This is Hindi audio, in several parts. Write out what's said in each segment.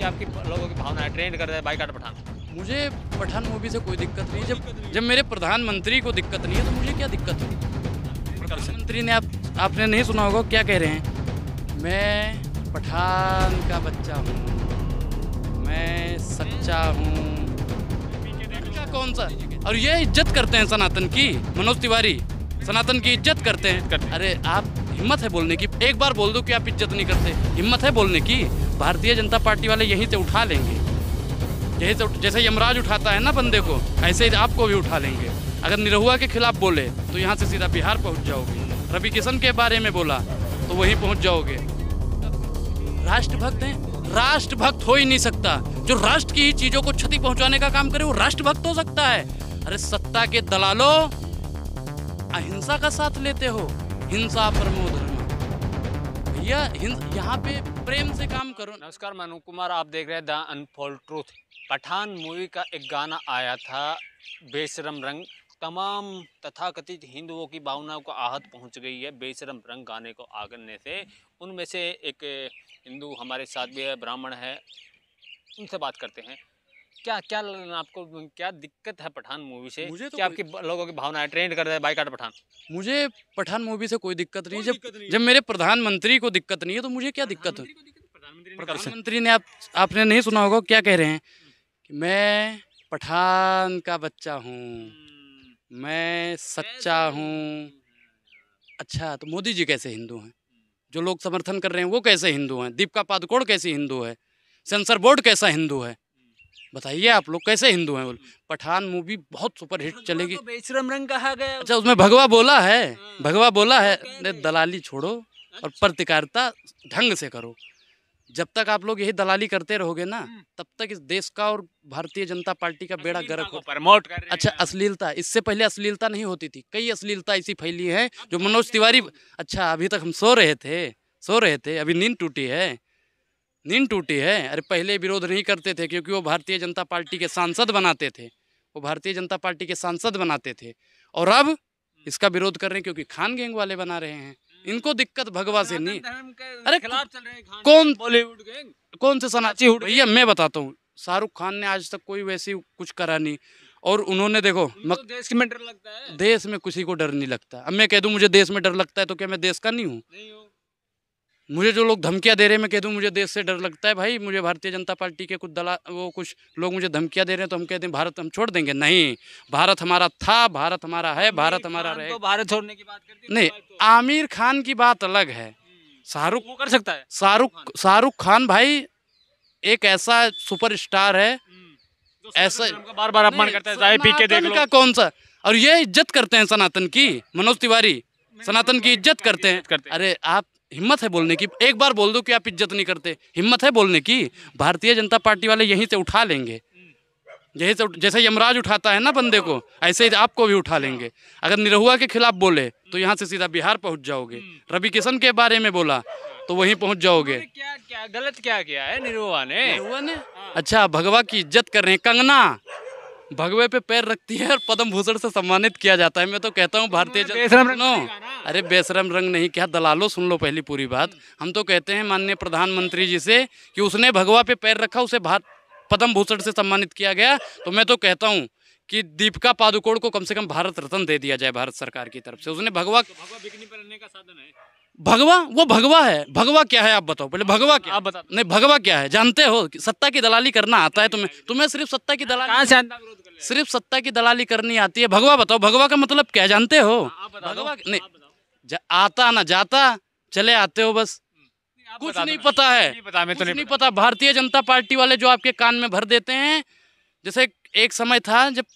कि आपकी लोगों की भावना है ट्रेंड कर रहे हैं बाइकाट पठान मुझे पठान मूवी से कोई दिक्कत नहीं जब जब मेरे प्रधानमंत्री को दिक्कत नहीं है तो मुझे क्या दिक्कत है प्रधानमंत्री ने आप आपने नहीं सुना होगा क्या कह रहे हैं मैं पठान का बच्चा हूँ मैं सच्चा हूँ कौन सा और ये इज्जत करते हैं सनातन की मनोज तिवारी सनातन की इज्जत करते हैं अरे आप हिम्मत है बोलने की एक बार बोल दो कि आप इज्जत नहीं करते हिम्मत है बोलने की भारतीय जनता पार्टी वाले यहीं से उठा लेंगे यहीं से जैसे यमराज उठाता है ना बंदे को ऐसे ही आपको भी उठा लेंगे अगर निरहुआ के खिलाफ बोले तो यहाँ से सीधा बिहार पहुँच जाओगे रवि किशन के बारे में बोला तो वहीं पहुँच जाओगे राष्ट्रभक्त हैं राष्ट्रभक्त हो ही नहीं सकता जो राष्ट्र की ही चीज़ों को क्षति पहुंचाने का काम करे वो राष्ट्रभक्त हो सकता है अरे सत्ता के दलालों अहिंसा का साथ लेते हो हिंसा प्रमोद यह यहाँ पे प्रेम से काम करो नमस्कार मनु कुमार आप देख रहे हैं the unfold truth Pathaan movie का एक गाना आया था बेशरम रंग तमाम तथाकथित हिंदुओं की भावनाओं को आहत पहुंच गई है बेशरम रंग गाने को आगने से उनमें से एक हिंदू हमारे साथ भी है ब्राह्मण है उनसे बात करते हैं क्या क्या आपको क्या दिक्कत है पठान मूवी से मुझे तो क्या आपकी लोगों की भावना है ट्रेंड कर रहे हैं पठान मुझे पठान मूवी से कोई दिक्कत नहीं है जब नहीं। जब मेरे प्रधानमंत्री को दिक्कत नहीं है तो मुझे क्या दिक्कत है प्रधानमंत्री ने आप आपने नहीं सुना होगा क्या कह रहे हैं कि मैं पठान का बच्चा हूँ हम्म। मैं सच्चा हूँ हम्म। अच्छा तो मोदी जी कैसे हिंदू हैं जो लोग समर्थन कर रहे हैं वो कैसे हिंदू हैं दीपिका पादुकोण कैसी हिंदू है सेंसर बोर्ड कैसा हिंदू है बताइए आप लोग कैसे हिंदू हैं बोले पठान मूवी बहुत सुपरहिट चलेगी तो बेचरम रंग कहा गया अच्छा उसमें भगवा बोला है हाँ। भगवा बोला है तो दलाली छोड़ो और अच्छा। प्रतिकारिता ढंग से करो जब तक आप लोग यही दलाली करते रहोगे ना हम्म। तब तक इस देश का और भारतीय जनता पार्टी का बेड़ा गर्क हो प्रमोट कर अच्छा अश्लीलता इससे पहले अश्लीलता नहीं होती थी कई अश्लीलता ऐसी फैली है जो तो मनोज तिवारी तो- अच्छा अभी तक हम सो रहे थे सो रहे थे अभी नींद टूटी है नींद टूटी है अरे पहले विरोध नहीं करते थे क्योंकि वो भारतीय जनता पार्टी के सांसद बनाते थे वो भारतीय जनता पार्टी के सांसद बनाते थे और अब इसका विरोध कर रहे हैं क्योंकि खान गैंग वाले बना रहे हैं इनको दिक्कत भगवा से नहीं अरे कौन बॉलीवुड गैंग कौन से सनाची हुड भैया मैं बताता हूँ शाहरुख खान ने आज तक कोई वैसी कुछ करा नहीं और उन्होंने देखो मक... देश में डर लगता है देश में किसी को डर नहीं लगता अब मैं कह दू मुझे देश में डर लगता है तो क्या मैं देश का नहीं हूँ मुझे जो लोग धमकियाँ दे रहे हैं मैं कह दूँ मुझे देश से डर लगता है भाई मुझे भारतीय जनता पार्टी के कुछ दला वो कुछ लोग मुझे धमकियाँ दे रहे हैं तो हम कहते हैं भारत हम छोड़ देंगे नहीं भारत हमारा था भारत हमारा है भारत हमारा रहे तो भारत छोड़ने की बात करती नहीं तो। आमिर खान की बात अलग है हम्म, शाहरुख कर सकता है शाहरुख शाहरुख खान भाई एक ऐसा सुपर स्टार है हम्म, ऐसा बार बार अपमान करता है कौन सा और ये इज्जत करते हैं सनातन की हाँ। मनोज तिवारी सनातन की इज्जत करते हैं अरे आप हिम्मत है बोलने की एक बार बोल दो कि आप इज्जत नहीं करते हिम्मत है बोलने की भारतीय जनता पार्टी वाले यहीं से उठा लेंगे यहीं से जैसे यमराज उठाता है ना बंदे को ऐसे ही आपको भी उठा लेंगे अगर निरहुआ के खिलाफ बोले तो यहाँ से सीधा बिहार पहुँच जाओगे रवि किशन के बारे में बोला तो वहीं पहुँच जाओगे क्या क्या गलत क्या किया है निरहुआ ने निरहुआ ने अच्छा भगवा की इज्जत कर रहे हैं कंगना भगवे पे पैर रखती है और पद्म भूषण से सम्मानित किया जाता है मैं तो कहता हूँ भारतीय नो अरे बेशरम रंग नहीं क्या दलालो सुन लो पहली पूरी बात हम तो कहते हैं माननीय प्रधानमंत्री जी से कि उसने भगवा पे पैर रखा उसे भारत पद्म भूषण से सम्मानित किया गया तो मैं तो कहता हूँ कि दीपिका पादुकोण को कम से कम भारत रत्न दे दिया जाए भारत सरकार की तरफ से उसने भगवा तो भगवा वो भगवा है भगवा क्या है आप बताओ पहले भगवा क्या आप बता नहीं भगवा क्या है जानते हो सत्ता की दलाली करना आता है तुम्हें तुम्हें सिर्फ सत्ता की दलाली सिर्फ सत्ता की दलाली करनी आती है भगवा बताओ भगवा का मतलब क्या जानते हो भगवा नहीं आता ना जाता चले आते हो बस हम्म, कुछ नहीं पता है नहीं पता मैं तो नहीं, नहीं पता भारतीय जनता पार्टी वाले जो आपके कान में भर देते हैं जैसे एक समय था जब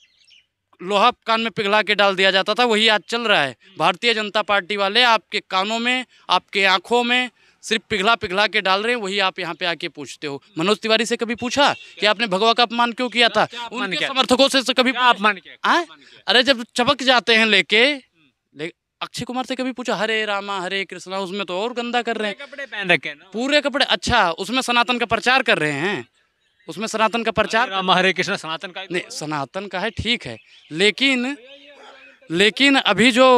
लोहा कान में पिघला के डाल दिया जाता था वही आज चल रहा है हम्म। भारतीय जनता पार्टी वाले आपके कानों में आपके आंखों में सिर्फ पिघला पिघला के डाल रहे हैं वही आप यहाँ पे आके पूछते हो मनोज तिवारी से कभी पूछा कि आपने भगवा का अपमान क्यों किया था उनके समर्थकों से कभी हाँ? अपमान किया अरे जब चपक जाते हैं लेके हम्म। अक्षय कुमार से कभी पूछा हरे रामा हरे कृष्णा उसमें तो और गंदा कर रहे हैं कपड़े पहन रखे पूरे कपड़े अच्छा उसमें सनातन का प्रचार कर रहे हैं उसमें सनातन का प्रचार रामा हरे कृष्णा सनातन का तो नहीं सनातन का है ठीक है लेकिन लेकिन अभी जो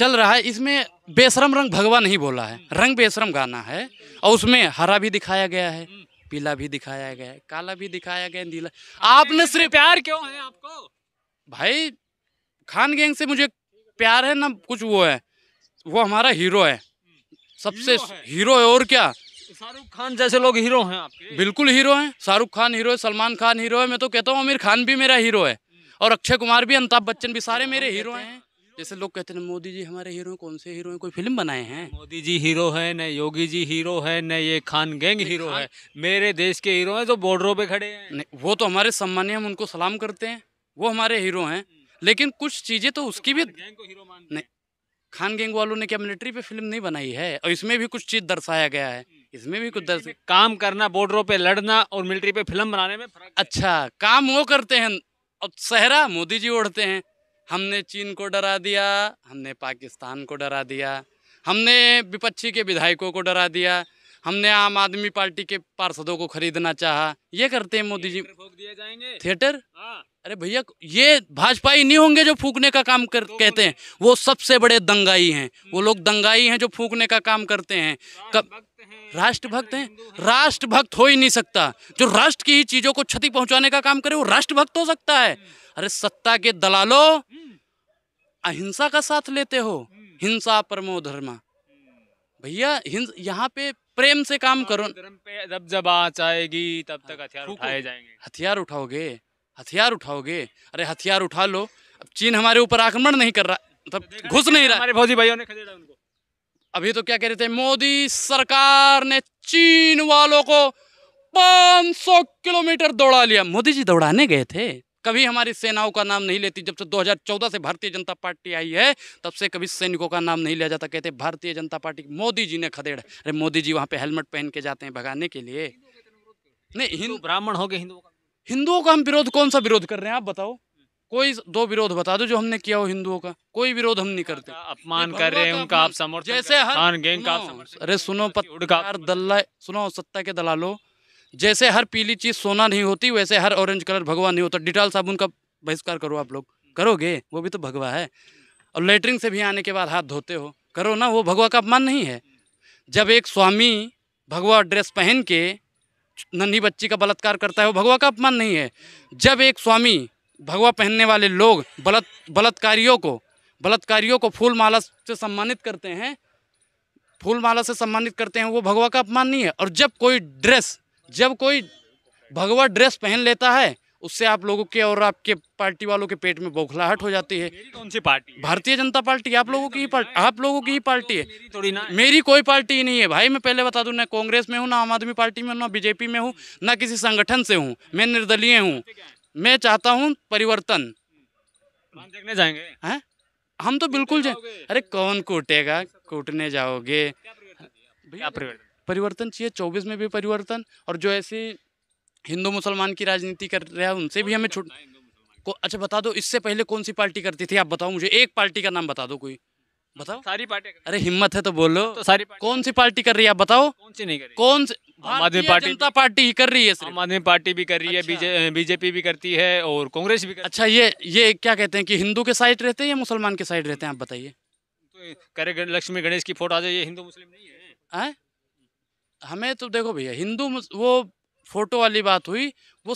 चल रहा है इसमें बेशरम रंग भगवा नहीं बोला है रंग बेशरम गाना है और उसमें हरा भी दिखाया गया है पीला भी दिखाया गया है काला भी दिखाया गया नीला आपने सिर्फ प्यार क्यों है आपको भाई खान गैंग से मुझे प्यार है ना कुछ वो है वो हमारा हीरो है सबसे हीरो है और क्या शाहरुख खान जैसे लोग हीरो हैं आपके बिल्कुल हीरो हैं शाहरुख खान हीरो है सलमान खान हीरो है मैं तो कहता हूँ आमिर खान भी मेरा हीरो है और अक्षय कुमार भी अमिताभ बच्चन भी सारे मेरे हीरो हैं जैसे लोग कहते हैं मोदी जी हमारे हीरो कौन से हीरो हैं कोई फिल्म बनाए हैं मोदी जी हीरो है न योगी जी हीरो है न ये खान गैंग हीरो है मेरे देश के हीरो हैं जो बॉर्डरों पे खड़े हैं वो तो हमारे सम्मान्य हम उनको सलाम करते हैं वो हमारे हीरो हैं लेकिन कुछ चीज़ें तो उसकी भी तो खान गैंग वालों ने क्या मिलिट्री पे फिल्म नहीं बनाई है और इसमें भी कुछ चीज़ दर्शाया गया है हम्म। इसमें भी कुछ दर्श काम करना बॉर्डरों पे लड़ना और मिलिट्री पे फिल्म बनाने में अच्छा काम वो करते हैं और सहरा मोदी जी ओढ़ते हैं हमने चीन को डरा दिया हमने पाकिस्तान को डरा दिया हमने विपक्षी के विधायकों को डरा दिया हमने आम आदमी पार्टी के पार्षदों को खरीदना चाहा ये करते हैं मोदी जी फूक जाएंगे थिएटर हाँ। अरे भैया ये भाजपाई नहीं होंगे जो फूकने का काम कर तो कहते हैं वो सबसे बड़े दंगाई हैं वो हम्म। लोग दंगाई हैं जो फूकने का काम करते हैं कब राष्ट्रभक्त हैं राष्ट्रभक्त हो ही नहीं सकता जो राष्ट्र की ही चीज़ों को क्षति पहुंचाने का काम करे वो राष्ट्रभक्त हो सकता है अरे सत्ता के दलालो अहिंसा का साथ लेते हो हिंसा परमो धर्म भैया यहाँ पे प्रेम से काम हाँ, करो जब जब आँच आएगी तब तक हथियार उठाए जाएंगे हथियार उठाओगे हथियार उठाओगे अरे हथियार उठा लो अब चीन हमारे ऊपर आक्रमण नहीं कर रहा तब मतलब घुस नहीं रहा हमारे फौजी भाइयों ने खदेड़ा उनको अभी तो क्या कह रहे थे मोदी सरकार ने चीन वालों को 500 किलोमीटर दौड़ा लिया मोदी जी दौड़ाने गए थे कभी हमारी सेनाओं का नाम नहीं लेती जब से 2014 से भारतीय जनता पार्टी आई है तब से कभी सैनिकों का नाम नहीं लिया जाता कहते भारतीय जनता पार्टी मोदी जी ने खदेड़ अरे मोदी जी वहाँ पे हेलमेट पहन के जाते हैं भगाने के लिए नहीं तो हिंदू ब्राह्मण हो गए हिंदुओं का हिंदुओं का हम विरोध कौन सा विरोध कर रहे हैं आप बताओ कोई दो विरोध बता दो जो हमने किया हो हिंदुओं का कोई विरोध हम नहीं करते अपमान हाँ, कर रहे हैं उनका आप समर्थन जैसे हर गैंग का अरे सुनो पत्रकार दल्ला सुनो सत्ता के दलालो जैसे हर पीली चीज सोना नहीं होती वैसे हर ऑरेंज कलर भगवान नहीं होता डिटॉल साबुन का बहिष्कार करो आप लोग करोगे वो भी तो भगवा है और लेटरिन से भी आने के बाद हाथ धोते हो करो ना वो भगवा का अपमान नहीं है जब एक स्वामी भगवा ड्रेस पहन के नन्ही बच्ची का बलात्कार करता है वो भगवा का अपमान नहीं है जब एक स्वामी भगवा पहनने वाले लोग बलत बलात्कारियों को बलात्कारियों को फूल माला से सम्मानित करते हैं फूल माला से सम्मानित करते हैं वो भगवा का अपमान नहीं है और जब कोई ड्रेस जब कोई भगवा ड्रेस पहन लेता है उससे आप लोगों के और आपके पार्टी वालों के पेट में बौखलाहट हो जाती है कौन सी पार्टी भारतीय जनता पार्टी आप लोगों की ही पार्टी तो आप लोगों की ही पार्टी है थोड़ी ना मेरी कोई पार्टी ही नहीं है भाई मैं पहले बता दूं ना कांग्रेस में हूँ ना आम आदमी पार्टी में ना बीजेपी में हूँ ना किसी संगठन से हूँ मैं निर्दलीय हूँ मैं चाहता हूँ परिवर्तन देखने जाएंगे हैं हम तो बिल्कुल जाए अरे कौन कूटेगा कूटने जाओगे भैया परिवर्तन चाहिए चौबीस में भी परिवर्तन और जो ऐसे हिंदू मुसलमान की राजनीति कर रहे हैं उनसे भी हमें छूट को अच्छा बता दो इससे पहले कौन सी पार्टी करती थी आप बताओ मुझे एक पार्टी का नाम बता दो कोई बताओ सारी पार्टी अरे हिम्मत है तो बोलो तो सारी कौन सी पार्टी कर रही है आप बताओ कौन सी नहीं कर रही कौन सी आम आदमी पार्टी जनता पार्टी ही कर रही है आम आदमी पार्टी भी कर रही है अच्छा। बीजेपी भी करती है और कांग्रेस भी अच्छा ये ये क्या कहते हैं कि हिंदू के साइड रहते हैं या मुसलमान के साइड रहते हैं आप बताइए तो करे लक्ष्मी गणेश की फोटो आ जाए ये हिंदू मुस्लिम नहीं है आ? हमें तो देखो भैया हिंदू वो फोटो वाली बात हुई वो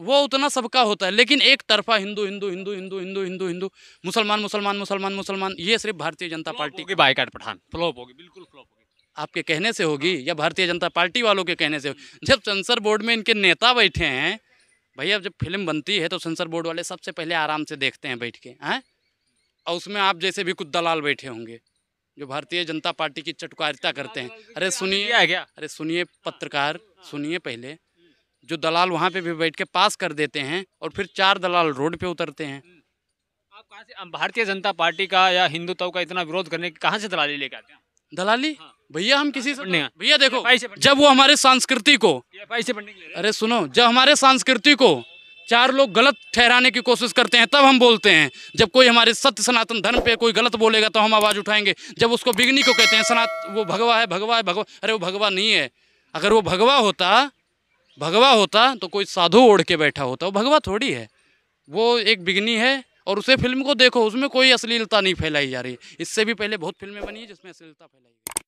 वो उतना सबका होता है लेकिन एक तरफा हिंदू हिंदू हिंदू हिंदू हिंदू हिंदू हिंदू मुसलमान मुसलमान मुसलमान मुसलमान ये सिर्फ भारतीय जनता पार्टी की बाइकाट पठान फ्लॉप होगी बिल्कुल फ्लॉप होगी आपके कहने से होगी हाँ। या भारतीय जनता पार्टी वालों के कहने से होगी जब सेंसर बोर्ड में इनके नेता बैठे हैं भैया जब फिल्म बनती है तो सेंसर बोर्ड वाले सबसे पहले आराम से देखते हैं बैठ के हैं और उसमें आप जैसे भी कुछ दलाल बैठे होंगे जो भारतीय जनता पार्टी की चटकारिता अच्छा, करते हैं अरे सुनिए अरे सुनिए पत्रकार हाँ। सुनिए पहले जो दलाल वहाँ पे भी बैठ के पास कर देते हैं और फिर चार दलाल रोड पे उतरते हैं आप कहाँ से भारतीय जनता पार्टी का या हिंदुत्व का इतना विरोध करने की कहाँ से दलाली लेके आते हैं दलाली हाँ। भैया हम किसी से भैया देखो जब वो हमारे संस्कृति को अरे सुनो जब हमारे संस्कृति को चार लोग गलत ठहराने की कोशिश करते हैं तब हम बोलते हैं जब कोई हमारे सत्य सनातन धर्म पे कोई गलत बोलेगा तो हम आवाज़ उठाएंगे जब उसको बिगनी को कहते हैं सनात वो भगवा है भगवा है भगवा अरे वो भगवा नहीं है अगर वो भगवा होता भगवा होता तो कोई साधु ओढ़ के बैठा होता वो भगवा थोड़ी है वो एक बिगनी है और उसे फिल्म को देखो उसमें कोई अश्लीलता नहीं फैलाई जा रही इससे भी पहले बहुत फिल्में बनी है जिसमें अश्लीलता फैलाई गई